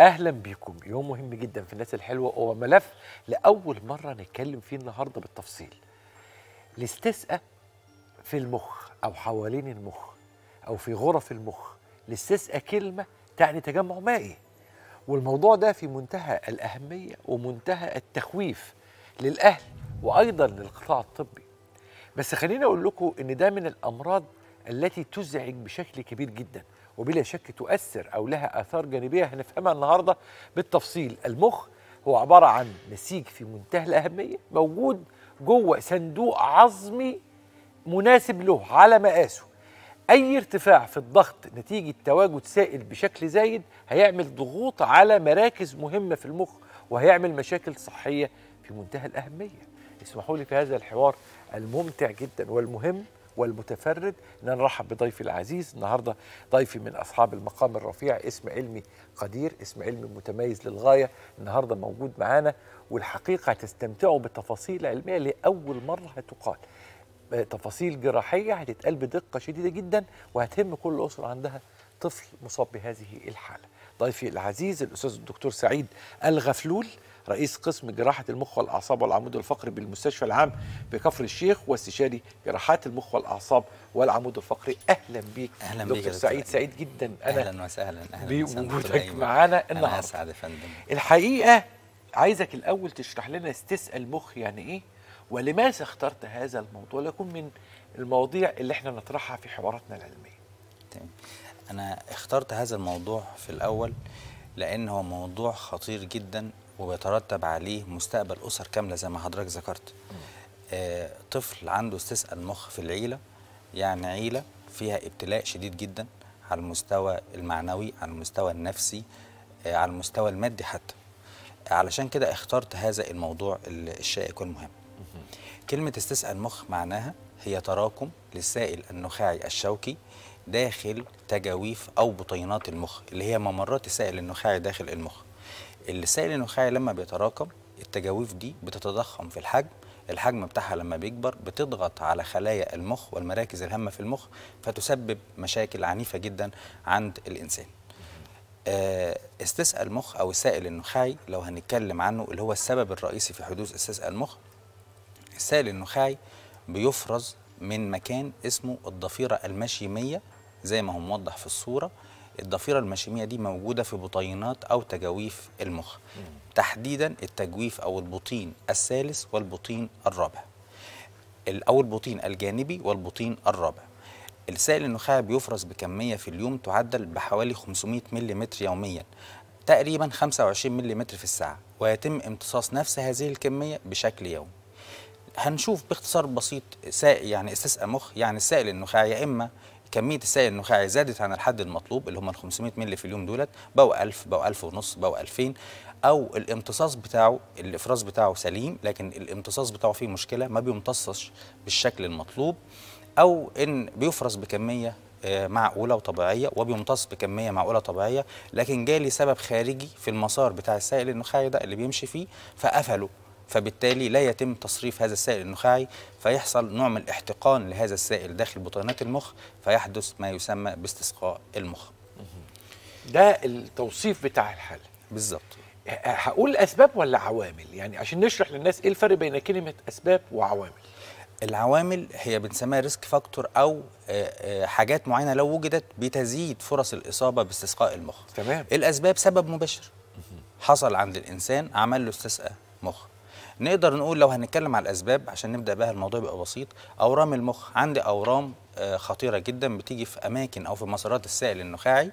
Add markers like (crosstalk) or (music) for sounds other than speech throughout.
اهلا بيكم يوم مهم جدا في الناس الحلوه هو ملف لاول مره نتكلم فيه النهارده بالتفصيل الاستسقاء في المخ او حوالين المخ او في غرف المخ الاستسقاء كلمه تعني تجمع مائي والموضوع ده في منتهى الاهميه ومنتهى التخويف للاهل وايضا للقطاع الطبي بس خليني اقول لكم ان ده من الامراض التي تزعج بشكل كبير جدا وبلا شك تؤثر أو لها آثار جانبية هنفهمها النهاردة بالتفصيل المخ هو عبارة عن نسيج في منتهى الأهمية موجود جوه صندوق عظمي مناسب له على مقاسه أي ارتفاع في الضغط نتيجة تواجد سائل بشكل زايد هيعمل ضغوط على مراكز مهمة في المخ وهيعمل مشاكل صحية في منتهى الأهمية اسمحوا لي في هذا الحوار الممتع جدا والمهم والمتفرد ان انا ارحب بضيفي العزيز النهارده ضيفي من اصحاب المقام الرفيع اسم علمي قدير اسم علمي متميز للغايه النهارده موجود معانا والحقيقه هتستمتعوا بتفاصيل علميه لاول مره هتقال تفاصيل جراحيه هتتقال بدقه شديده جدا وهتهم كل اسره عندها طفل مصاب بهذه الحاله ضيفي العزيز الاستاذ الدكتور سعيد الغفلول رئيس قسم جراحة المخ والأعصاب والعمود الفقري بالمستشفى العام بكفر الشيخ واستشاري جراحات المخ والأعصاب والعمود الفقري أهلا بيك أهلا بيك دكتور سعيد سعيد جدا أنا أهلا وسهلا أهلا بوجودك معانا النهارده أنا أسعد فندم الحقيقة عايزك الأول تشرح لنا استسأل مخ يعني إيه ولماذا اخترت هذا الموضوع ليكون من المواضيع اللي احنا نطرحها في حواراتنا العلمية تمام طيب. أنا اخترت هذا الموضوع في الأول لأن هو موضوع خطير جدا وبيترتب عليه مستقبل اسر كامله زي ما حضرتك ذكرت آه طفل عنده استسال مخ في العيله يعني عيله فيها ابتلاء شديد جدا على المستوى المعنوي على المستوى النفسي آه على المستوى المادي حتى علشان كده اخترت هذا الموضوع الشائك والمهم كلمه استسال مخ معناها هي تراكم للسائل النخاعي الشوكي داخل تجاويف او بطينات المخ اللي هي ممرات السائل النخاعي داخل المخ السائل النخاعي لما بيتراكم التجاويف دي بتتضخم في الحجم الحجم بتاعها لما بيكبر بتضغط على خلايا المخ والمراكز الهامة في المخ فتسبب مشاكل عنيفة جدا عند الإنسان آه، استسقى المخ أو السائل النخاعي لو هنتكلم عنه اللي هو السبب الرئيسي في حدوث استسقى المخ السائل النخاعي بيفرز من مكان اسمه الضفيرة المشيمية زي ما هو موضح في الصورة الضفيرة المشيمية دي موجودة في بطينات أو تجاويف المخ تحديدا التجويف أو البطين الثالث والبطين الرابع أو البطين الجانبي والبطين الرابع السائل النخاعي بيفرز بكمية في اليوم تعدل بحوالي 500 ملم يوميا تقريبا 25 ملم في الساعة ويتم امتصاص نفس هذه الكمية بشكل يومي هنشوف باختصار بسيط سائل يعني استسقى مخ يعني السائل النخاعي يا اما كميه السائل النخاعي زادت عن الحد المطلوب اللي هم ال 500 مللي في اليوم دولت بقوا 1000 بقوا 1000 ونص بقوا 2000 او الامتصاص بتاعه الافراز بتاعه سليم لكن الامتصاص بتاعه فيه مشكله ما بيمتصش بالشكل المطلوب او ان بيفرز بكميه آه، معقوله وطبيعيه وبيمتص بكميه معقوله طبيعيه لكن جالي سبب خارجي في المسار بتاع السائل النخاعي ده اللي بيمشي فيه فقفله فبالتالي لا يتم تصريف هذا السائل النخاعي فيحصل نوع من الاحتقان لهذا السائل داخل بطانات المخ فيحدث ما يسمى باستسقاء المخ ده التوصيف بتاع الحالة بالظبط هقول أسباب ولا عوامل يعني عشان نشرح للناس إيه الفرق بين كلمة أسباب وعوامل العوامل هي بنسميها ريسك فاكتور او آه، آه، حاجات معينه لو وجدت بتزيد فرص الاصابه باستسقاء المخ تمام الاسباب سبب مباشر حصل عند الانسان عمل له استسقاء مخ نقدر نقول لو هنتكلم على الاسباب عشان نبدا بها الموضوع يبقى بسيط اورام المخ عندي اورام آه، خطيره جدا بتيجي في اماكن او في مسارات السائل النخاعي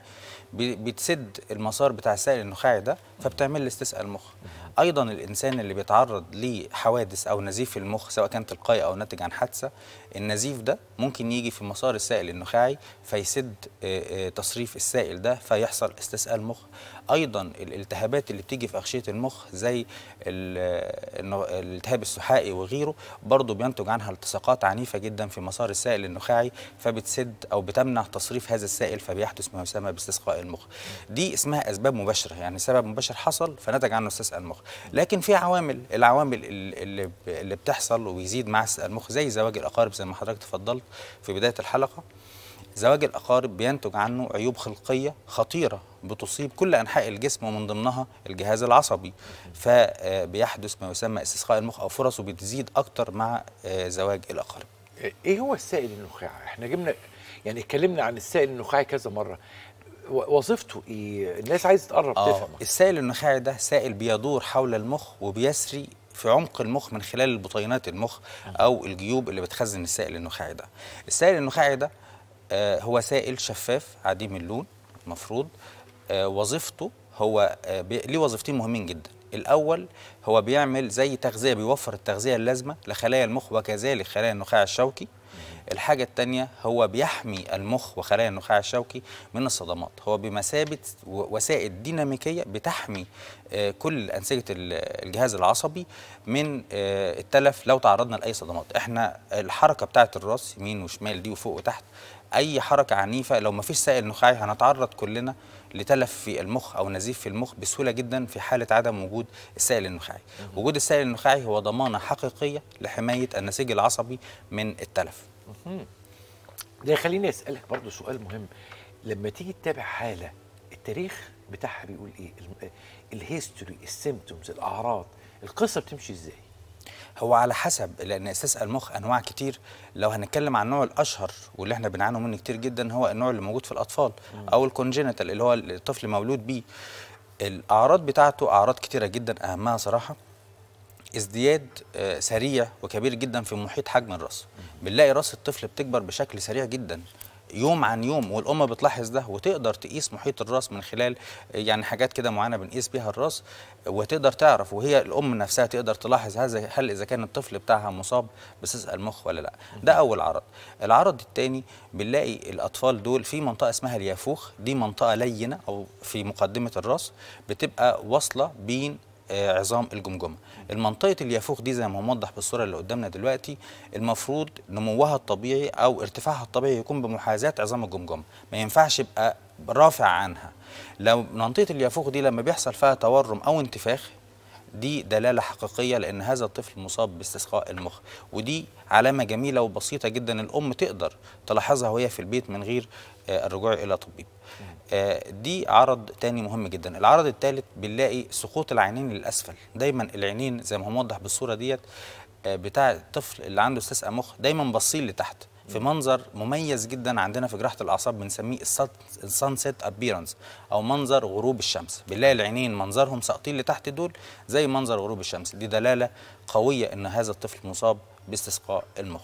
بتسد المسار بتاع السائل النخاعي ده فبتعمل لي استسقاء المخ ايضا الانسان اللي بيتعرض لحوادث او نزيف المخ سواء كان تلقائي او ناتج عن حادثه النزيف ده ممكن يجي في مسار السائل النخاعي فيسد آه، آه، تصريف السائل ده فيحصل استسقاء المخ ايضا الالتهابات اللي بتيجي في اغشيه المخ زي الالتهاب السحائي وغيره برضه بينتج عنها التصاقات عنيفه جدا في مسار السائل النخاعي الصحي فبتسد او بتمنع تصريف هذا السائل فبيحدث ما يسمى باستسقاء المخ دي اسمها اسباب مباشره يعني سبب مباشر حصل فنتج عنه استسقاء المخ لكن في عوامل العوامل اللي اللي بتحصل ويزيد مع استسقاء المخ زي زواج الاقارب زي ما حضرتك تفضلت في بدايه الحلقه زواج الأقارب بينتج عنه عيوب خلقية خطيرة بتصيب كل أنحاء الجسم ومن ضمنها الجهاز العصبي فبيحدث آه، ما يسمى استسقاء المخ أو فرصه بتزيد أكتر مع آه، زواج الأقارب ايه هو السائل النخاعي؟ احنا جبنا يعني اتكلمنا عن السائل النخاعي كذا مره وظيفته ايه؟ الناس عايزه تقرب آه تفهم السائل النخاعي ده سائل بيدور حول المخ وبيسري في عمق المخ من خلال البطينات المخ او الجيوب اللي بتخزن السائل النخاعي ده. السائل النخاعي ده آه، هو سائل شفاف عديم اللون المفروض آه، وظيفته هو آه، ليه وظيفتين مهمين جدا. الأول هو بيعمل زي تغذية بيوفر التغذية اللازمة لخلايا المخ وكذلك خلايا النخاع الشوكي الحاجة الثانية هو بيحمي المخ وخلايا النخاع الشوكي من الصدمات هو بمثابة وسائل ديناميكية بتحمي آه، كل أنسجة الجهاز العصبي من آه، التلف لو تعرضنا لأي صدمات احنا الحركة بتاعة الراس يمين وشمال دي وفوق وتحت اي حركه عنيفه لو ما فيش سائل نخاعي هنتعرض كلنا لتلف في المخ او نزيف في المخ بسهوله جدا في حاله عدم وجود السائل النخاعي وجود السائل النخاعي هو ضمانه حقيقيه لحمايه النسيج العصبي من التلف ده يخليني اسالك برضو سؤال مهم لما تيجي تتابع حاله التاريخ بتاعها بيقول ايه الهيستوري السيمتومز الاعراض القصه بتمشي ازاي هو على حسب لان اساس المخ انواع كتير لو هنتكلم عن النوع الاشهر واللي احنا بنعانوا منه كتير جدا هو النوع اللي موجود في الاطفال او الكونجنتال اللي هو الطفل مولود بيه الاعراض بتاعته اعراض كتيره جدا اهمها صراحه ازدياد آه، سريع وكبير جدا في محيط حجم الراس بنلاقي راس الطفل بتكبر بشكل سريع جدا يوم عن يوم والامه بتلاحظ ده وتقدر تقيس محيط الراس من خلال يعني حاجات كده معينه بنقيس بيها الراس وتقدر تعرف وهي الام نفسها تقدر تلاحظ هذا هل اذا كان الطفل بتاعها مصاب بسس المخ ولا لا ده اول عرض العرض الثاني بنلاقي الاطفال دول في منطقه اسمها اليافوخ دي منطقه لينه او في مقدمه الراس بتبقى واصله بين آه، عظام الجمجمه المنطقه اليافوخ دي زي ما موضح بالصوره اللي قدامنا دلوقتي المفروض نموها الطبيعي او ارتفاعها الطبيعي يكون بمحاذاه عظام الجمجمه ما ينفعش يبقى رافع عنها لو منطقه اليافوخ دي لما بيحصل فيها تورم او انتفاخ دي دلالة حقيقية لأن هذا الطفل مصاب باستسقاء المخ ودي علامة جميلة وبسيطة جدا الأم تقدر تلاحظها وهي في البيت من غير آه، الرجوع إلى طبيب آه، دي عرض تاني مهم جدا العرض الثالث بنلاقي سقوط العينين للاسفل دايما العينين زي ما هو موضح بالصوره ديت آه، بتاع الطفل اللي عنده استسقاء مخ دايما باصين لتحت في منظر مميز جدا عندنا في جراحه الاعصاب بنسميه السانسيت ابيرنس او منظر غروب الشمس بنلاقي العينين منظرهم ساقطين لتحت دول زي منظر غروب الشمس دي دلاله قويه ان هذا الطفل مصاب باستسقاء المخ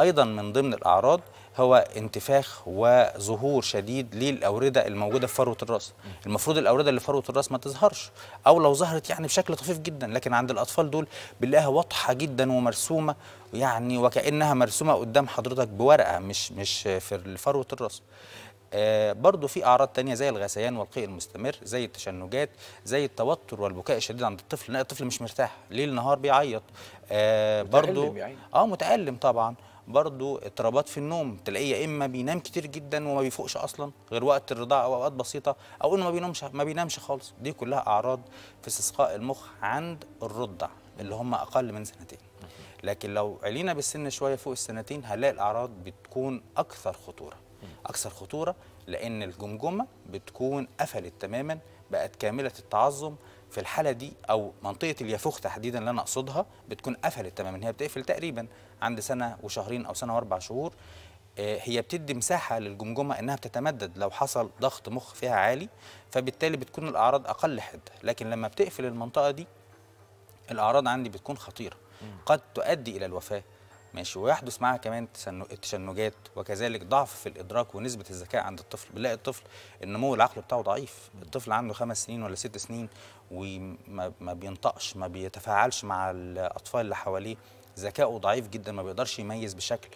ايضا من ضمن الاعراض هو انتفاخ وظهور شديد للاورده الموجوده في فروه الراس المفروض الاورده اللي في فروه الراس ما تظهرش او لو ظهرت يعني بشكل طفيف جدا لكن عند الاطفال دول بنلاقيها واضحه جدا ومرسومه يعني وكانها مرسومه قدام حضرتك بورقه مش مش في فروه الراس آه برضه في أعراض تانية زي الغثيان والقيء المستمر زي التشنجات زي التوتر والبكاء الشديد عند الطفل الطفل مش مرتاح ليل نهار بيعيط آه برضو بيعيط. اه متألم طبعا برضو اضطرابات في النوم تلاقيه يا اما بينام كتير جدا وما بيفوقش اصلا غير وقت الرضاعه او اوقات بسيطه او انه ما بينامش ما بينامش خالص دي كلها اعراض في استسقاء المخ عند الرضع اللي هم اقل من سنتين لكن لو علينا بالسن شويه فوق السنتين هنلاقي الاعراض بتكون اكثر خطوره اكثر خطوره لان الجمجمه بتكون قفلت تماما بقت كامله التعظم في الحاله دي او منطقه اليافوخ تحديدا اللي انا اقصدها بتكون قفلت تماما هي بتقفل تقريبا عند سنه وشهرين او سنه واربع شهور آه، هي بتدي مساحه للجمجمه انها بتتمدد لو حصل ضغط مخ فيها عالي فبالتالي بتكون الاعراض اقل حده لكن لما بتقفل المنطقه دي الاعراض عندي بتكون خطيره قد تؤدي الى الوفاه ماشي ويحدث معها كمان تشنجات وكذلك ضعف في الادراك ونسبه الذكاء عند الطفل بنلاقي الطفل النمو العقلي بتاعه ضعيف الطفل عنده خمس سنين ولا ست سنين وما بينطقش ما بيتفاعلش مع الاطفال اللي حواليه ذكائه ضعيف جدا ما بيقدرش يميز بشكل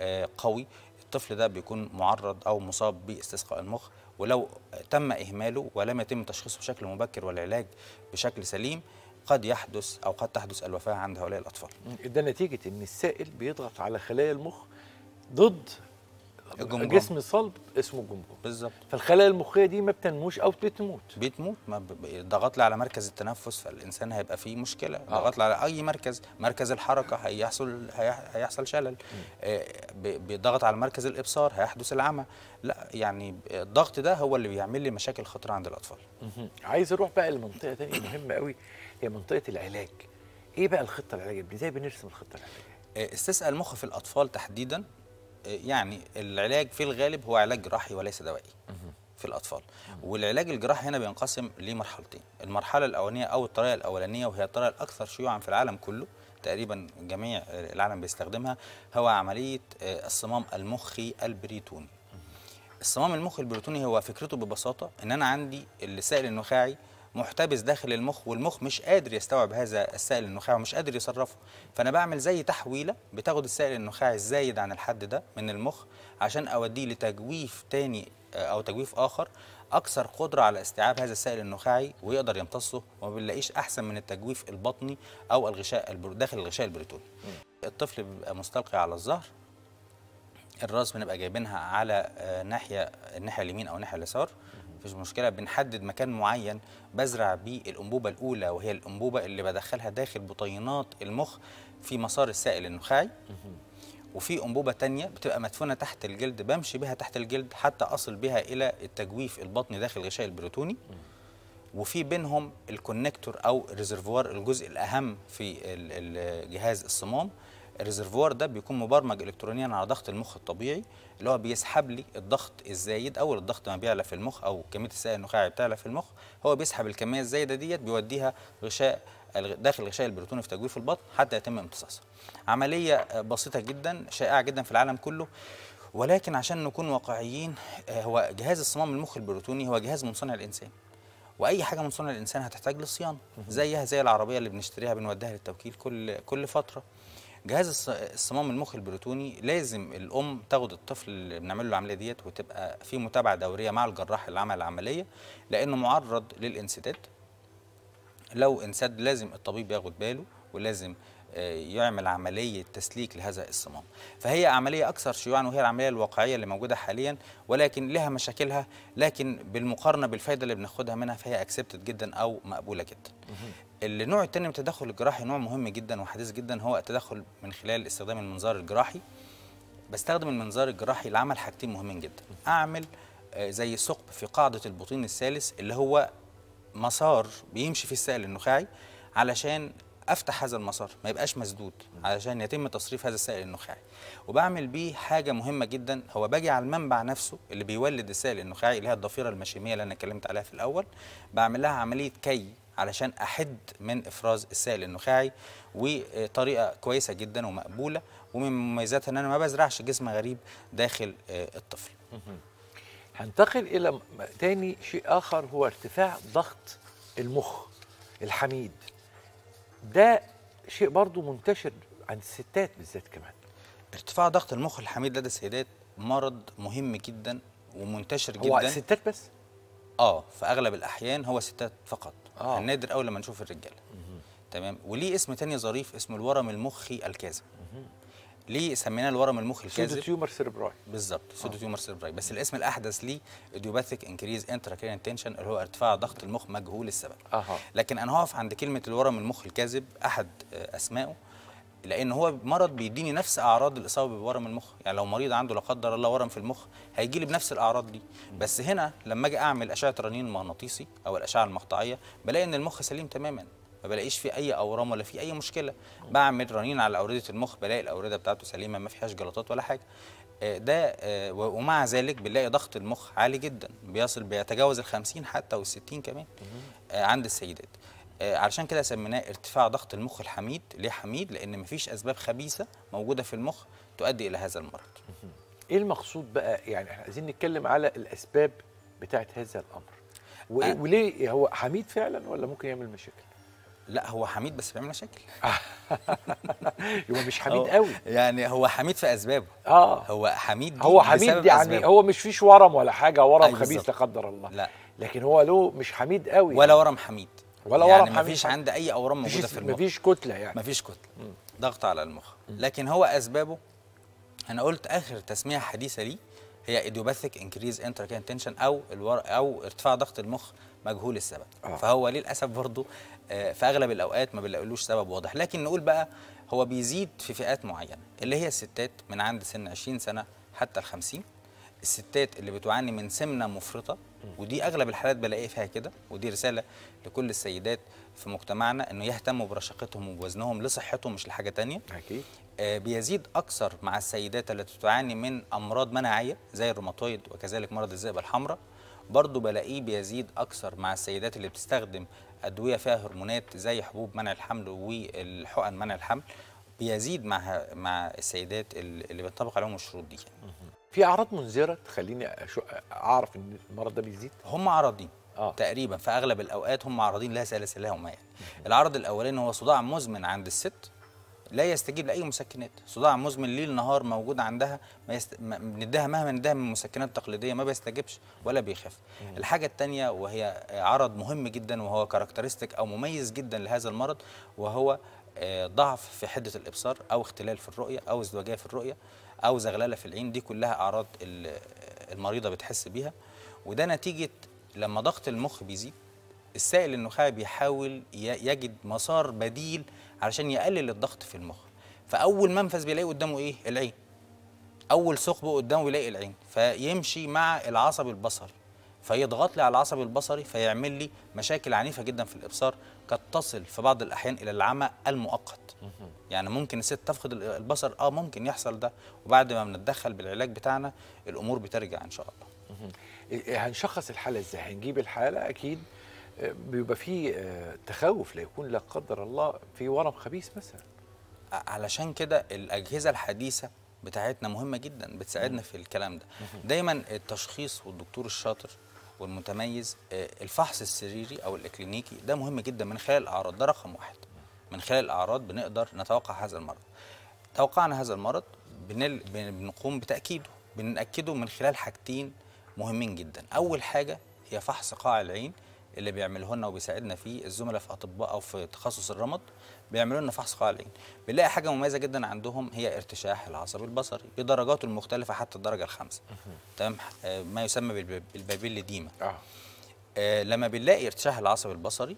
آه، قوي الطفل ده بيكون معرض او مصاب باستسقاء المخ ولو تم اهماله ولم يتم تشخيصه بشكل مبكر والعلاج بشكل سليم قد يحدث أو قد تحدث الوفاة عند هؤلاء الأطفال ده نتيجة أن السائل بيضغط على خلايا المخ ضد الجمجم. جسم صلب اسمه الجمهور بالظبط فالخلايا المخيه دي ما بتنموش او بتموت بتموت ما ضغط لي على مركز التنفس فالانسان هيبقى فيه مشكله آه. ضغط لي على اي مركز مركز الحركه هيحصل هيحصل شلل آه بضغط على مركز الابصار هيحدث العمى لا يعني الضغط ده هو اللي بيعمل لي مشاكل خطيره عند الاطفال عايز اروح بقى لمنطقه ثانيه مهمه قوي هي منطقه العلاج ايه بقى الخطه العلاجيه ازاي بنرسم الخطه العلاجيه آه، استسقى المخ في الاطفال تحديدا آه، يعني العلاج في الغالب هو علاج جراحي وليس دوائي في الاطفال والعلاج الجراحي هنا بينقسم لمرحلتين المرحله الاولانيه او الطريقه الاولانيه وهي الطريقه الاكثر شيوعا في العالم كله تقريبا جميع العالم بيستخدمها هو عمليه آه، الصمام المخي البريتوني الصمام المخي البريتوني هو فكرته ببساطه ان انا عندي السائل النخاعي محتبس داخل المخ والمخ مش قادر يستوعب هذا السائل النخاعي ومش قادر يصرفه فانا بعمل زي تحويله بتاخد السائل النخاعي الزايد عن الحد ده من المخ عشان اوديه لتجويف تاني او تجويف اخر اكثر قدره على استيعاب هذا السائل النخاعي ويقدر يمتصه وما بنلاقيش احسن من التجويف البطني او الغشاء داخل الغشاء البريتوني الطفل بيبقى مستلقي على الظهر الراس بنبقى جايبينها على آه، ناحيه الناحيه اليمين او الناحيه اليسار مفيش مشكله بنحدد مكان معين بزرع بيه الانبوبه الاولى وهي الانبوبه اللي بدخلها داخل بطينات المخ في مسار السائل النخاعي وفي انبوبه تانية بتبقى مدفونه تحت الجلد بمشي بها تحت الجلد حتى اصل بها الى التجويف البطني داخل الغشاء البروتوني وفي بينهم الكونكتور او الريزرفوار الجزء الاهم في جهاز الصمام الريزرفوار ده بيكون مبرمج الكترونيا على ضغط المخ الطبيعي اللي هو بيسحب لي الضغط الزايد او الضغط ما بيعلى في المخ او كميه السائل النخاعي بتعلى في المخ هو بيسحب الكميه الزايده ديت بيوديها غشاء داخل غشاء البروتوني في تجويف البطن حتى يتم امتصاصها. عمليه بسيطه جدا شائعه جدا في العالم كله ولكن عشان نكون واقعيين آه، هو جهاز الصمام المخ البروتوني هو جهاز من صنع الانسان. واي حاجه من صنع الانسان هتحتاج للصيانه زيها زي العربيه اللي بنشتريها بنوديها للتوكيل كل كل فتره جهاز الصمام المخ البروتوني لازم الام تاخد الطفل اللي بنعمل له العمليه ديت وتبقى في متابعه دوريه مع الجراح اللي عمل العمليه لانه معرض للانسداد لو انسد لازم الطبيب ياخد باله ولازم آه، يعمل عملية تسليك لهذا الصمام فهي عملية أكثر شيوعا وهي العملية الواقعية اللي موجودة حاليا ولكن لها مشاكلها لكن بالمقارنة بالفايدة اللي بناخدها منها فهي أكسبتد جدا أو مقبولة جدا النوع الثاني من التدخل الجراحي نوع مهم جدا وحديث جدا هو التدخل من خلال استخدام المنظار الجراحي بستخدم المنظار الجراحي لعمل حاجتين مهمين جدا اعمل آه، زي ثقب في قاعده البطين الثالث اللي هو مسار بيمشي فيه السائل النخاعي علشان افتح هذا المسار ما يبقاش مسدود علشان يتم تصريف هذا السائل النخاعي وبعمل بيه حاجه مهمه جدا هو باجي على المنبع نفسه اللي بيولد السائل النخاعي اللي هي الضفيره المشيميه اللي انا اتكلمت عليها في الاول بعمل لها عمليه كي علشان احد من افراز السائل النخاعي وطريقه كويسه جدا ومقبوله ومن مميزاتها ان انا ما بزرعش جسم غريب داخل آه، الطفل. هنتقل الى تاني شيء اخر هو ارتفاع ضغط المخ الحميد. ده شيء برضو منتشر عند الستات بالذات كمان. ارتفاع ضغط المخ الحميد لدى السيدات مرض مهم جدا ومنتشر جدا. هو ستات بس؟ اه في اغلب الاحيان هو ستات فقط. آه. النادر قوي لما نشوف الرجاله تمام وليه اسم تاني ظريف اسمه الورم المخي الكاذب ليه سميناه الورم المخي الكاذب سودو تيومر سيربراي بالظبط سودو تيومر آه. سيربراي بس الاسم الاحدث ليه ايديوباثيك انكريز انتراكرين تنشن اللي هو ارتفاع ضغط المخ مجهول السبب أه. لكن انا هقف عند كلمه الورم المخ الكاذب احد آه، اسمائه لان هو مرض بيديني نفس اعراض الاصابه بورم المخ يعني لو مريض عنده لا قدر الله ورم في المخ هيجي لي بنفس الاعراض دي بس هنا لما اجي اعمل اشعه رنين مغناطيسي او الاشعه المقطعيه بلاقي ان المخ سليم تماما ما بلاقيش فيه اي اورام ولا فيه اي مشكله بعمل رنين على اورده المخ بلاقي الاورده بتاعته سليمه ما فيهاش جلطات ولا حاجه آه، ده آه، ومع ذلك بنلاقي ضغط المخ عالي جدا بيصل بيتجاوز ال 50 حتى وال 60 كمان آه، عند السيدات آه، علشان كده سميناه ارتفاع ضغط المخ الحميد ليه حميد لان مفيش اسباب خبيثه موجوده في المخ تؤدي الى هذا المرض ايه المقصود بقى يعني احنا عايزين نتكلم على الاسباب بتاعه هذا الامر وإيه وليه هو حميد فعلا ولا ممكن يعمل مشاكل لا هو حميد بس بيعمل مشاكل هو (laughs) مش حميد قوي يعني هو حميد في اسبابه اه هو حميد دي هو حميد يعني أسبابه. هو مش فيش ورم ولا حاجه ورم خبيث لا قدر الله لا لكن هو له مش حميد قوي ولا يعني. ورم حميد ولا ورم يعني مفيش عند اي اورام موجوده في المخ مفيش كتله يعني مفيش كتله ضغط على المخ لكن هو اسبابه انا قلت اخر تسميه حديثه ليه هي ايديوباثيك انكريز انتراكين تنشن او الور او ارتفاع ضغط المخ مجهول السبب آه. فهو للاسف برضه آه، في اغلب الاوقات ما بنلاقيلوش سبب واضح لكن نقول بقى هو بيزيد في فئات معينه اللي هي الستات من عند سن 20 سنه حتى ال 50 الستات اللي بتعاني من سمنه مفرطه ودي اغلب الحالات بلاقي فيها كده ودي رساله لكل السيدات في مجتمعنا انه يهتموا برشاقتهم ووزنهم لصحتهم مش لحاجه ثانيه اكيد آه بيزيد اكثر مع السيدات التي تعاني من امراض مناعيه زي الروماتويد وكذلك مرض الذئبه الحمراء برضه بلاقيه بيزيد اكثر مع السيدات اللي بتستخدم ادويه فيها هرمونات زي حبوب منع الحمل والحقن منع الحمل بيزيد مع مع السيدات اللي بينطبق عليهم الشروط دي في اعراض منذره تخليني اعرف ان المرض ده بيزيد هم عرضين آه. تقريبا في اغلب الاوقات هم عرضين لها سلاسلها وما يعني العرض الاولاني هو صداع مزمن عند الست لا يستجيب لاي مسكنات صداع مزمن ليل نهار موجود عندها ما يست... ما بنديها مهما نديها من مسكنات تقليديه ما بيستجبش ولا بيخاف مم. الحاجه الثانيه وهي عرض مهم جدا وهو كاركترستيك او مميز جدا لهذا المرض وهو آه، ضعف في حده الابصار او اختلال في الرؤيه او ازدواجيه في الرؤيه او زغلله في العين دي كلها اعراض المريضه بتحس بيها وده نتيجه لما ضغط المخ بيزيد السائل النخاعي بيحاول يجد مسار بديل علشان يقلل الضغط في المخ فاول منفذ بيلاقيه قدامه ايه العين اول ثقب قدامه يلاقي العين فيمشي مع العصب البصري فيضغط لي على العصب البصري فيعمل لي مشاكل عنيفه جدا في الابصار قد تصل في بعض الأحيان إلى العمى المؤقت يعني ممكن الست تفقد البصر اه ممكن يحصل ده وبعد ما بنتدخل بالعلاج بتاعنا الامور بترجع ان شاء الله إيه، إيه، هنشخص الحاله ازاي هنجيب الحاله اكيد آه، بيبقى في آه، تخوف لا يكون لا قدر الله في ورم خبيث مثلا علشان كده الاجهزه الحديثه بتاعتنا مهمه جدا بتساعدنا في الكلام ده دايما التشخيص والدكتور الشاطر والمتميز آه، الفحص السريري او الاكلينيكي ده مهم جدا من خلال الاعراض ده رقم واحد من خلال الاعراض بنقدر نتوقع هذا المرض توقعنا هذا المرض بنل... بنقوم بتاكيده بناكده من خلال حاجتين مهمين جدا اول حاجه هي فحص قاع العين اللي بيعمله لنا وبيساعدنا فيه الزملاء في اطباء او في تخصص الرمد بيعملوا لنا فحص قاع العين بنلاقي حاجه مميزه جدا عندهم هي ارتشاح العصب البصري بدرجاته المختلفه حتى الدرجه الخامسه تمام آه، ما يسمى بالبابيل ديما آه. آه لما بنلاقي ارتشاح العصب البصري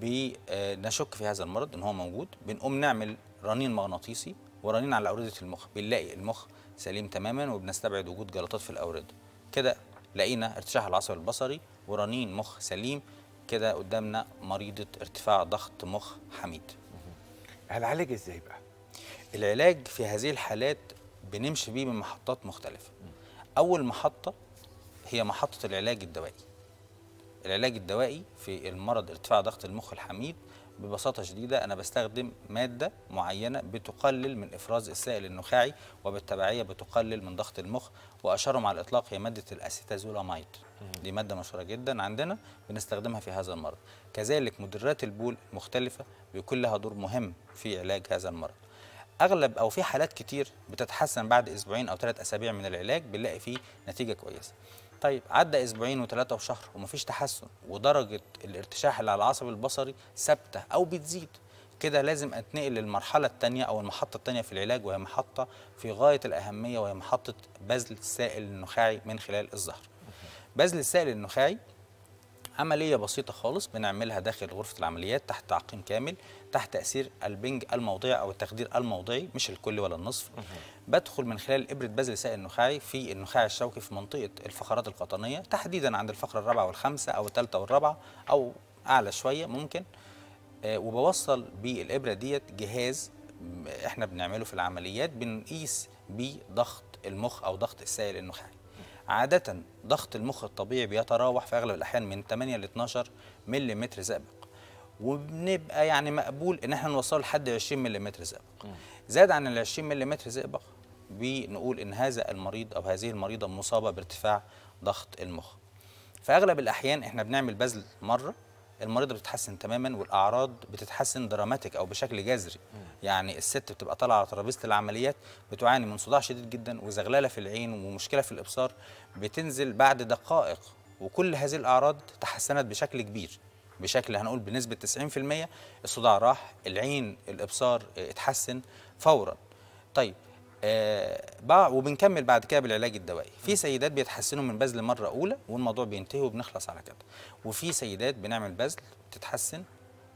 بنشك آه، في هذا المرض ان هو موجود بنقوم نعمل رنين مغناطيسي ورنين على اورده المخ بنلاقي المخ سليم تماما وبنستبعد وجود جلطات في الاورده كده لقينا ارتشاح العصب البصري ورنين مخ سليم كده قدامنا مريضه ارتفاع ضغط مخ حميد هنعالج ازاي بقى العلاج في هذه الحالات بنمشي بيه من محطات مختلفه اول محطه هي محطه العلاج الدوائي العلاج الدوائي في المرض ارتفاع ضغط المخ الحميد ببساطه شديده انا بستخدم ماده معينه بتقلل من افراز السائل النخاعي وبالتبعيه بتقلل من ضغط المخ واشهرهم على الاطلاق هي ماده الاسيتازولامايد دي ماده مشهوره جدا عندنا بنستخدمها في هذا المرض كذلك مدرات البول مختلفه بيكون لها دور مهم في علاج هذا المرض اغلب او في حالات كتير بتتحسن بعد اسبوعين او ثلاث اسابيع من العلاج بنلاقي فيه نتيجه كويسه طيب عدى اسبوعين وثلاثه وشهر ومفيش تحسن ودرجه الارتشاح اللي على العصب البصري ثابته او بتزيد كده لازم اتنقل للمرحله الثانيه او المحطه الثانيه في العلاج وهي محطه في غايه الاهميه وهي محطه بذل السائل النخاعي من خلال الظهر بذل السائل النخاعي عمليه بسيطه خالص بنعملها داخل غرفه العمليات تحت تعقيم كامل تحت تاثير البنج الموضعي او التخدير الموضعي مش الكل ولا النصف بدخل من خلال ابره بذل سائل النخاعي في النخاع الشوكي في منطقه الفقرات القطنيه تحديدا عند الفقره الرابعه والخامسه او الثالثه والرابعه او اعلى شويه ممكن آه، وبوصل بالابره ديت جهاز احنا بنعمله في العمليات بنقيس بيه ضغط المخ او ضغط السائل النخاعي عادة ضغط المخ الطبيعي بيتراوح في أغلب الأحيان من 8 ل 12 ملم سابق وبنبقى يعني مقبول إن احنا نوصله لحد 20 ملم سابق زاد عن ال 20 ملم سابق بنقول إن هذا المريض أو هذه المريضة مصابة بارتفاع ضغط المخ في أغلب الأحيان احنا بنعمل بذل مرة المريضه بتتحسن تماما والاعراض بتتحسن دراماتيك او بشكل جذري يعني الست بتبقى طالعه على ترابيزه العمليات بتعاني من صداع شديد جدا وزغلله في العين ومشكله في الابصار بتنزل بعد دقائق وكل هذه الاعراض تحسنت بشكل كبير بشكل هنقول بنسبه 90% الصداع راح العين الابصار اه، اتحسن فورا طيب آه وبنكمل بعد كده بالعلاج الدوائي في سيدات بيتحسنوا من بذل مره اولى والموضوع بينتهي وبنخلص على كده وفي سيدات بنعمل بذل تتحسن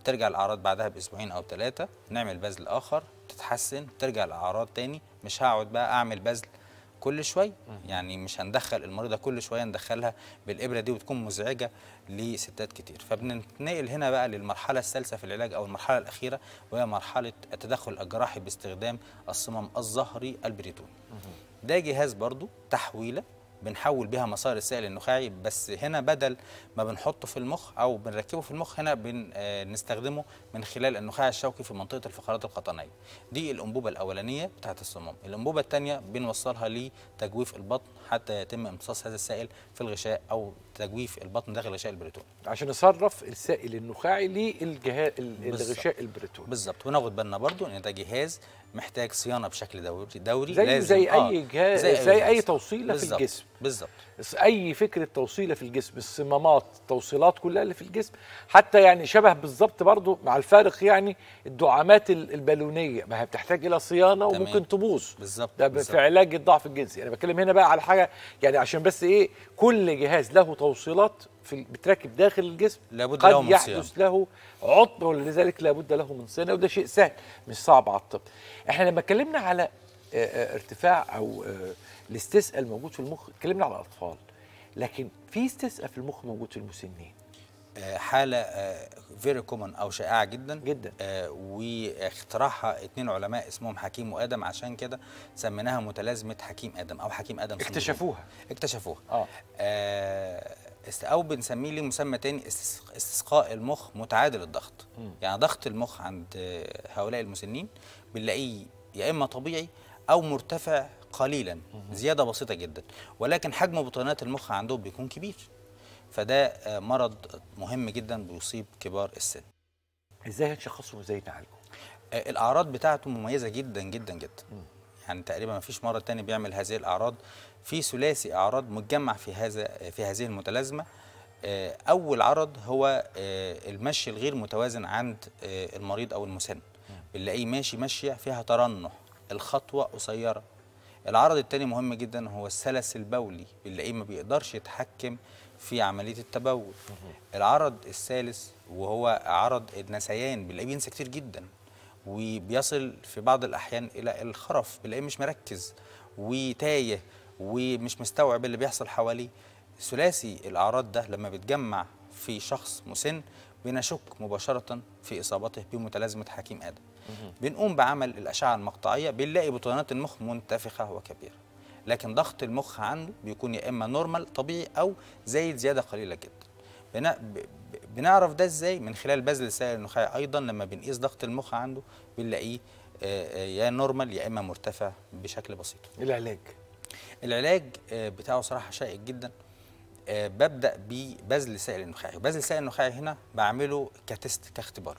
ترجع الاعراض بعدها باسبوعين او ثلاثه نعمل بذل اخر تتحسن ترجع الاعراض تاني مش هقعد بقى اعمل بذل كل شويه يعني مش هندخل المريضه كل شويه ندخلها بالابره دي وتكون مزعجه لستات كتير فبننتقل هنا بقى للمرحله الثالثه في العلاج او المرحله الاخيره وهي مرحله التدخل الجراحي باستخدام الصمام الظهري البريتوني ده جهاز برضو تحويله بنحول بيها مسار السائل النخاعي بس هنا بدل ما بنحطه في المخ او بنركبه في المخ هنا بنستخدمه آه، من خلال النخاع الشوكي في منطقه الفقرات القطنيه دي الانبوبه الاولانيه بتاعه السموم الانبوبه الثانيه بنوصلها لتجويف البطن حتى يتم امتصاص هذا السائل في الغشاء او تجويف البطن داخل غشاء البريتون عشان نصرف السائل النخاعي للجهاز الغشاء البريتون بالظبط وناخد بالنا برضو ان ده جهاز محتاج صيانه بشكل دوري دوري زي لازم زي آه، اي جهاز زي, زي اي توصيله في الجسم بالظبط اي فكره توصيله في الجسم الصمامات التوصيلات كلها اللي في الجسم حتى يعني شبه بالظبط برضو مع الفارق يعني الدعامات البالونيه ما هي بتحتاج الى صيانه تمام. وممكن تبوظ بالظبط ده بالزبط. في علاج الضعف الجنسي انا بتكلم هنا بقى على حاجه يعني عشان بس ايه كل جهاز له توصيلات في بتركب داخل الجسم لابد قد له من يحدث له عطب ولذلك لابد له من صيانه وده شيء سهل مش صعب على الطب احنا لما اتكلمنا على آه، آه، ارتفاع او اه الاستسقاء الموجود في المخ اتكلمنا على الاطفال لكن في استسقاء في المخ موجود في المسنين آه، حاله فيري آه، كومن او شائعه جدا جدا آه، واخترعها اثنين علماء اسمهم حكيم وادم عشان كده سميناها متلازمه حكيم ادم او حكيم ادم اكتشفوها اكتشفوها اه, آه او بنسميه ليه مسمى تاني استسقاء المخ متعادل الضغط م. يعني ضغط المخ عند هؤلاء المسنين بنلاقيه يا اما طبيعي او مرتفع قليلا زياده بسيطه جدا ولكن حجم بطانات المخ عندهم بيكون كبير فده آه، مرض مهم جدا بيصيب كبار السن ازاي هتشخصه وازاي تعالجه آه، الاعراض بتاعته مميزه جدا جدا جدا يعني تقريبا ما فيش مرض تاني بيعمل هذه الاعراض في ثلاثي اعراض متجمع في هذا في هذه المتلازمه آه، اول عرض هو المشي الغير متوازن عند المريض او المسن بنلاقيه ماشي ماشيه فيها ترنح الخطوه قصيره العرض الثاني مهم جدا هو السلس البولي اللي ما بيقدرش يتحكم في عمليه التبول العرض الثالث وهو عرض النسيان بنلاقيه بينسى كتير جدا وبيصل في بعض الاحيان الى الخرف بنلاقيه مش مركز وتايه ومش مستوعب اللي بيحصل حواليه ثلاثي الاعراض ده لما بيتجمع في شخص مسن بنشك مباشره في اصابته بمتلازمه حكيم ادم بنقوم بعمل الاشعه المقطعيه بنلاقي بطانات المخ منتفخه وكبيره لكن ضغط المخ عنده بيكون يا اما نورمال طبيعي او زايد زياده قليله جدا بنعرف ده ازاي من خلال بذل السائل النخاعي ايضا لما بنقيس ضغط المخ عنده بنلاقيه يا نورمال يا اما مرتفع بشكل بسيط العلاج العلاج بتاعه صراحه شائك جدا ببدا ببذل سائل النخاعي وبذل سائل النخاعي هنا بعمله كتست كاختبار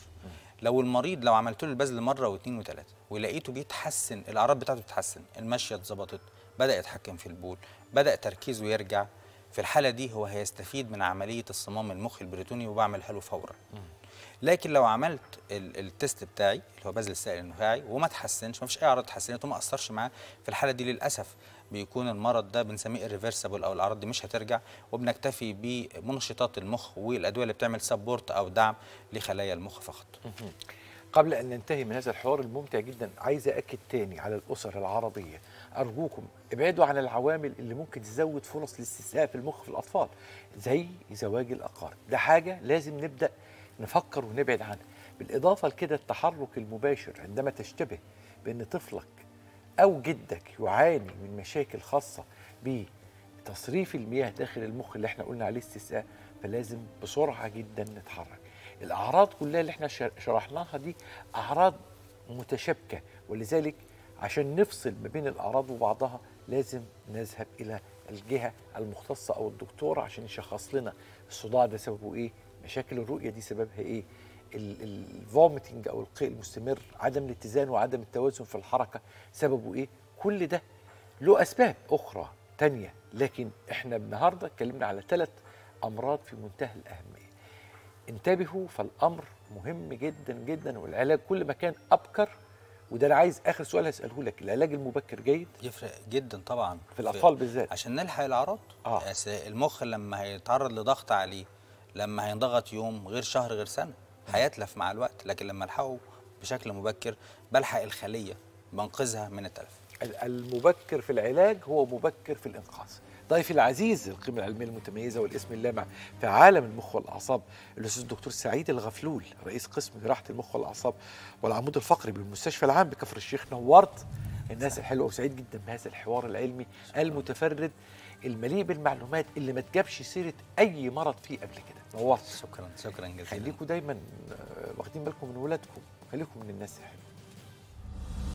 لو المريض لو عملت له البذل مره واثنين وثلاثه ولقيته بيتحسن الاعراض بتاعته بتتحسن المشيه اتظبطت بدا يتحكم في البول بدا تركيزه يرجع في الحاله دي هو هيستفيد من عمليه الصمام المخ البريتوني وبعملها له فورا لكن لو عملت التست بتاعي اللي هو بذل السائل النخاعي وما تحسنش ما فيش اي اعراض تحسنت وما اثرش معاه في الحاله دي للاسف بيكون المرض ده بنسميه irreversible او الاعراض دي مش هترجع وبنكتفي بمنشطات المخ والادويه اللي بتعمل سبورت او دعم لخلايا المخ فقط. قبل ان ننتهي من هذا الحوار الممتع جدا عايز اكد تاني على الاسر العربيه ارجوكم ابعدوا عن العوامل اللي ممكن تزود فرص الاستسقاء في المخ في الاطفال زي زواج الاقارب ده حاجه لازم نبدا نفكر ونبعد عنها بالاضافه لكده التحرك المباشر عندما تشتبه بان طفلك أو جدك يعاني من مشاكل خاصة بتصريف المياه داخل المخ اللي احنا قلنا عليه استساء فلازم بسرعة جدا نتحرك الأعراض كلها اللي احنا شرحناها دي أعراض متشابكة ولذلك عشان نفصل ما بين الأعراض وبعضها لازم نذهب إلى الجهة المختصة أو الدكتور عشان يشخص لنا الصداع ده سببه إيه مشاكل الرؤية دي سببها إيه الفوميتنج او القيء المستمر عدم الاتزان وعدم التوازن في الحركه سببه ايه كل ده له اسباب اخرى تانية لكن احنا النهارده اتكلمنا على ثلاث امراض في منتهى الاهميه انتبهوا فالامر مهم جدا جدا والعلاج كل ما كان ابكر وده انا عايز اخر سؤال هساله لك العلاج المبكر جيد يفرق جدا طبعا في الاطفال بالذات عشان نلحق الاعراض آه. المخ لما هيتعرض لضغط عليه لما هينضغط يوم غير شهر غير سنه هيتلف مع الوقت لكن لما الحقه بشكل مبكر بلحق الخليه بنقذها من التلف المبكر في العلاج هو مبكر في الانقاذ ضيفي العزيز القيمة العلمية المتميزة والاسم اللامع في عالم المخ والأعصاب الأستاذ الدكتور سعيد الغفلول رئيس قسم جراحة المخ والأعصاب والعمود الفقري بالمستشفى العام بكفر الشيخ نورت الناس الحلوة وسعيد جدا بهذا الحوار العلمي المتفرد المليء بالمعلومات اللي ما تجابش سيرة أي مرض فيه قبل كده نورت شكرا شكرا جزيلا خليكم دايما آه، واخدين بالكم من ولادكم خليكم من الناس الحلوه